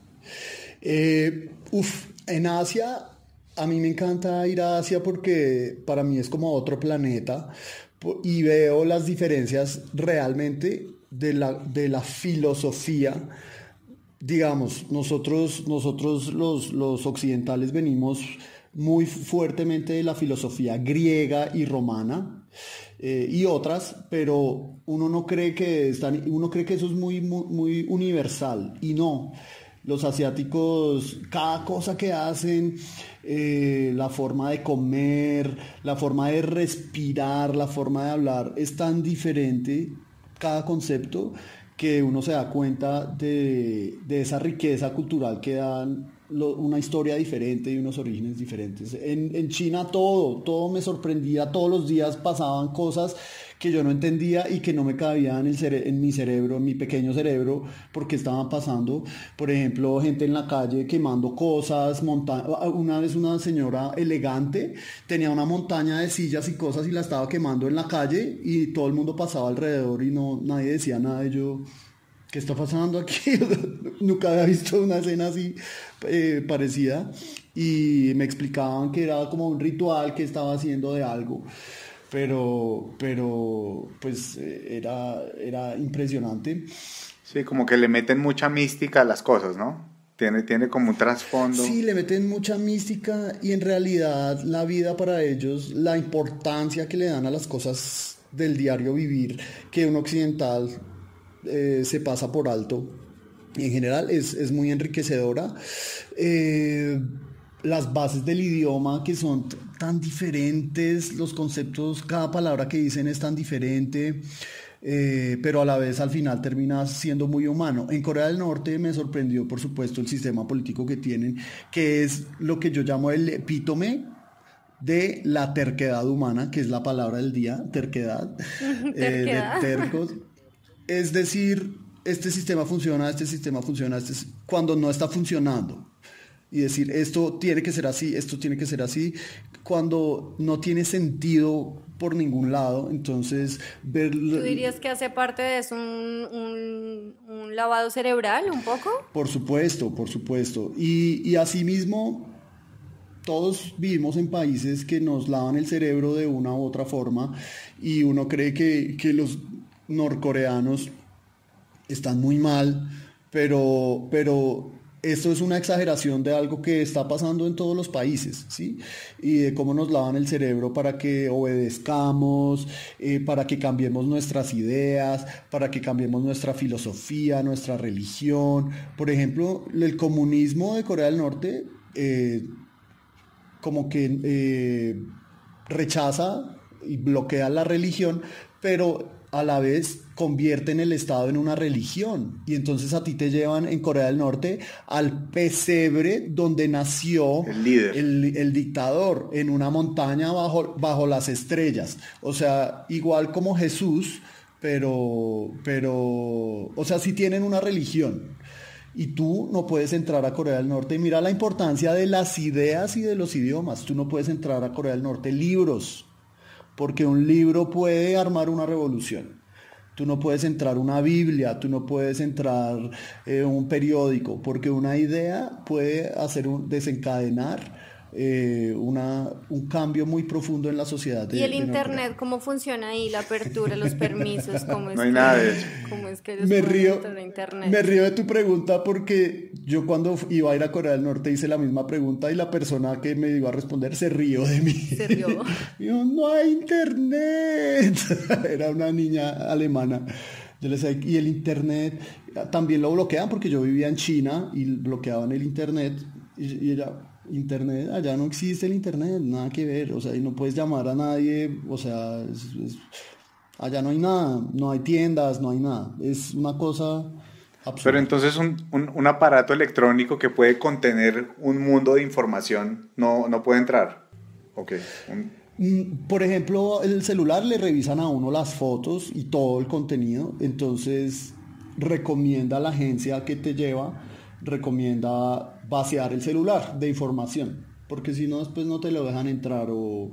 Eh, uf, en Asia, a mí me encanta ir a Asia porque para mí es como otro planeta y veo las diferencias realmente de la, de la filosofía digamos, nosotros, nosotros los, los, occidentales venimos muy fuertemente de la filosofía griega y romana eh, y otras, pero uno no cree que están, uno cree que eso es muy, muy, universal y no los asiáticos, cada cosa que hacen, eh, la forma de comer, la forma de respirar, la forma de hablar, es tan diferente cada concepto que uno se da cuenta de, de esa riqueza cultural que dan una historia diferente y unos orígenes diferentes. En, China todo, todo me sorprendía, todos los días pasaban cosas que yo no entendía y que no me cabían en, el en mi cerebro, en mi pequeño cerebro, porque estaban pasando, por ejemplo, gente en la calle quemando cosas, una vez una señora elegante tenía una montaña de sillas y cosas y la estaba quemando en la calle y todo el mundo pasaba alrededor y no, nadie decía nada de yo ¿qué está pasando aquí? Nunca había visto una escena así eh, parecida. Y me explicaban que era como un ritual que estaba haciendo de algo. Pero, pero pues eh, era, era impresionante. Sí, como que le meten mucha mística a las cosas, ¿no? Tiene, tiene, como un trasfondo. Sí, le meten mucha mística y en realidad la vida para ellos, la importancia que le dan a las cosas del diario vivir, que un occidental eh, se pasa por alto. Y en general es, muy enriquecedora. Eh, las bases del idioma que son tan diferentes, los conceptos, cada palabra que dicen es tan diferente, eh, pero a la vez al final termina siendo muy humano. En Corea del Norte me sorprendió, por supuesto, el sistema político que tienen, que es lo que yo llamo el epítome de la terquedad humana, que es la palabra del día, terquedad, de tercos es decir, este sistema funciona, este sistema funciona, este cuando no está funcionando. Y decir, esto tiene que ser así, esto tiene que ser así, cuando no tiene sentido por ningún lado. Entonces, ver... ¿Tú dirías que hace parte de eso un, lavado cerebral un poco? Por supuesto, por supuesto. Y, asimismo, todos vivimos en países que nos lavan el cerebro de una u otra forma y uno cree que los norcoreanos están muy mal, pero, pero esto es una exageración de algo que está pasando en todos los países, ¿sí? Y de cómo nos lavan el cerebro para que obedezcamos, eh, para que cambiemos nuestras ideas, para que cambiemos nuestra filosofía, nuestra religión. Por ejemplo, el comunismo de Corea del Norte eh, como que eh, rechaza y bloquea la religión, pero a la vez convierten el Estado en una religión. Y entonces a ti te llevan en Corea del Norte al pesebre donde nació el, dictador, en una montaña bajo, bajo, las estrellas. O sea, igual como Jesús, pero, pero, o sea, sí tienen una religión. Y tú no puedes entrar a Corea del Norte. mira la importancia de las ideas y de los idiomas. Tú no puedes entrar a Corea del Norte. Libros, porque un libro puede armar una revolución. Tú no puedes entrar una Biblia, tú no puedes entrar eh, un periódico, porque una idea puede hacer un, desencadenar eh, una, un cambio muy profundo en la sociedad. ¿Y el Internet cómo funciona ahí? La apertura, los permisos, ¿cómo es, no hay nada de me río, Me río de tu pregunta porque yo cuando iba a ir a Corea del Norte hice la misma pregunta y la persona que me iba a responder se río de mí. Se rió. no hay Internet. Era una niña alemana. Yo les y el Internet también lo bloquean porque yo vivía en China y bloqueaban el Internet y, y ella Internet, allá no existe el Internet, nada que ver, o sea, y no puedes llamar a nadie, o sea, allá no hay nada, no hay tiendas, no hay nada, es una cosa... Absurda. Pero entonces un, aparato electrónico que puede contener un mundo de información no, no puede entrar. Ok. Mm, por ejemplo, el celular le revisan a uno las fotos y todo el contenido, entonces recomienda a la agencia que te lleva, recomienda vaciar el celular de información, porque si no después no te lo dejan entrar o,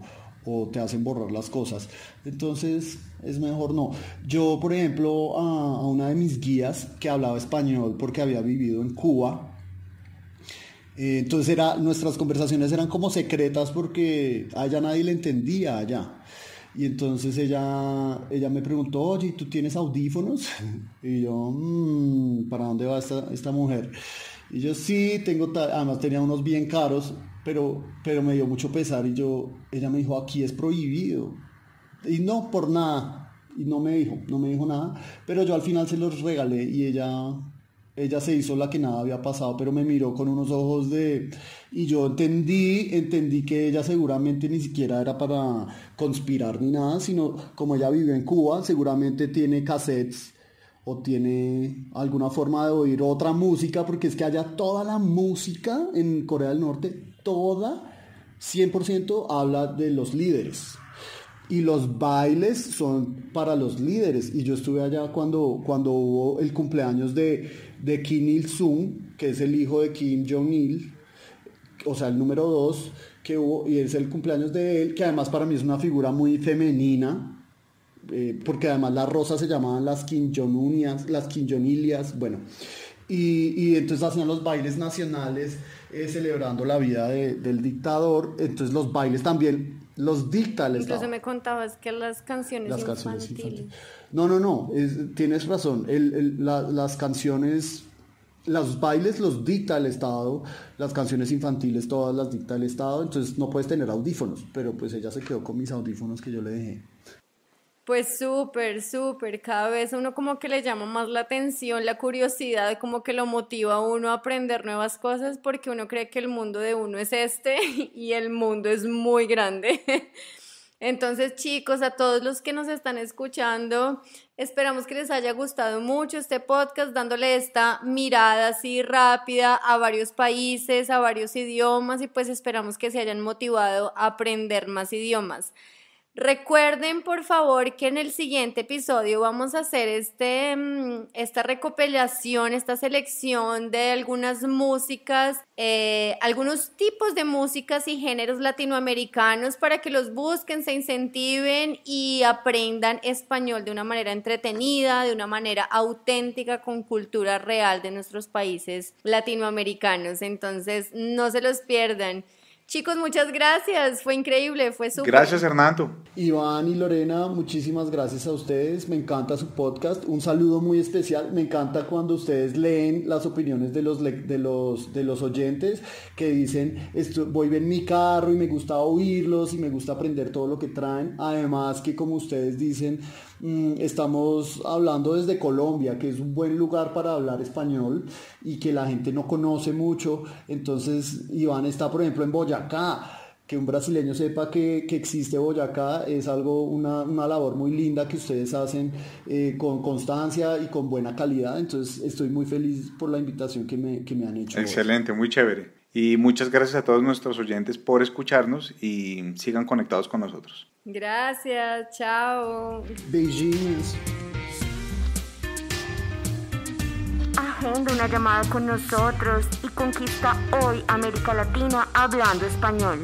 te hacen borrar las cosas. Entonces es mejor no. Yo, por ejemplo, a, una de mis guías que hablaba español porque había vivido en Cuba, eh, entonces era, nuestras conversaciones eran como secretas porque allá nadie le entendía allá. Y entonces ella, ella me preguntó, oye, ¿tú tienes audífonos? Y yo, mmm, ¿para dónde va esta mujer? Y yo sí, tengo además tenía unos bien caros, pero, pero me dio mucho pesar y yo, ella me dijo, aquí es prohibido. Y no por nada, y no me dijo, no me dijo nada, pero yo al final se los regalé y ella, ella se hizo la que nada había pasado, pero me miró con unos ojos de... Y yo entendí, entendí que ella seguramente ni siquiera era para conspirar ni nada, sino como ella vivió en Cuba, seguramente tiene cassettes o tiene alguna forma de oír otra música, porque es que allá toda la música en Corea del Norte, toda, 100% habla de los líderes. Y los bailes son para los líderes. Y yo estuve allá cuando, cuando hubo el cumpleaños de, Kim Il-sung, que es el hijo de Kim Jong-il, o sea, el número dos que hubo, y es el cumpleaños de él, que además para mí es una figura muy femenina, eh, porque además las rosas se llamaban las quinjonunias, las quinjonilias, bueno. Y, entonces hacían los bailes nacionales eh, celebrando la vida del dictador. Entonces los bailes también los dicta el Estado entonces me contabas que las canciones, infantiles. No, no, no, tienes razón. las canciones, los bailes los dicta el Estado, las canciones infantiles todas las dicta el Estado, entonces no puedes tener audífonos, pero pues ella se quedó con mis audífonos que yo le dejé. Pues súper, súper, cada vez uno como que le llama más la atención, la curiosidad, como que lo motiva a uno a aprender nuevas cosas porque uno cree que el mundo de uno es este y el mundo es muy grande. Entonces, chicos, a todos los que nos están escuchando, esperamos que les haya gustado mucho este podcast, dándole esta mirada así rápida a varios países, a varios idiomas y pues esperamos que se hayan motivado a aprender más idiomas. Recuerden, por favor, que en el siguiente episodio vamos a hacer este, mm, esta recopilación, esta selección de algunas músicas, eh, algunos tipos de músicas y géneros latinoamericanos para que los busquen, se incentiven y aprendan español de una manera entretenida, de una manera auténtica, con cultura real de nuestros países latinoamericanos. Entonces, no se los pierdan. Chicos, muchas gracias. Fue increíble, fue súper. Gracias, Hernando. Iván y Lorena, muchísimas gracias a ustedes. Me encanta su podcast. Un saludo muy especial. Me encanta cuando ustedes leen las opiniones de los, de los, de los oyentes que dicen, Esto, voy en mi carro y me gusta oírlos y me gusta aprender todo lo que traen. Además que como ustedes dicen, Mm, estamos hablando desde Colombia, que es un buen lugar para hablar español y que la gente no conoce mucho. Entonces, Iván está, por ejemplo, en Boyacá. Que un brasileño sepa que, existe Boyacá es algo, una, labor muy linda que ustedes hacen eh, con constancia y con buena calidad. Entonces, estoy muy feliz por la invitación que me, han hecho. Excelente, muy chévere. Y muchas gracias a todos nuestros oyentes por escucharnos y sigan conectados con nosotros. Gracias, chao. Beijinhos. Agenda una llamada con nosotros y conquista hoy América Latina hablando español.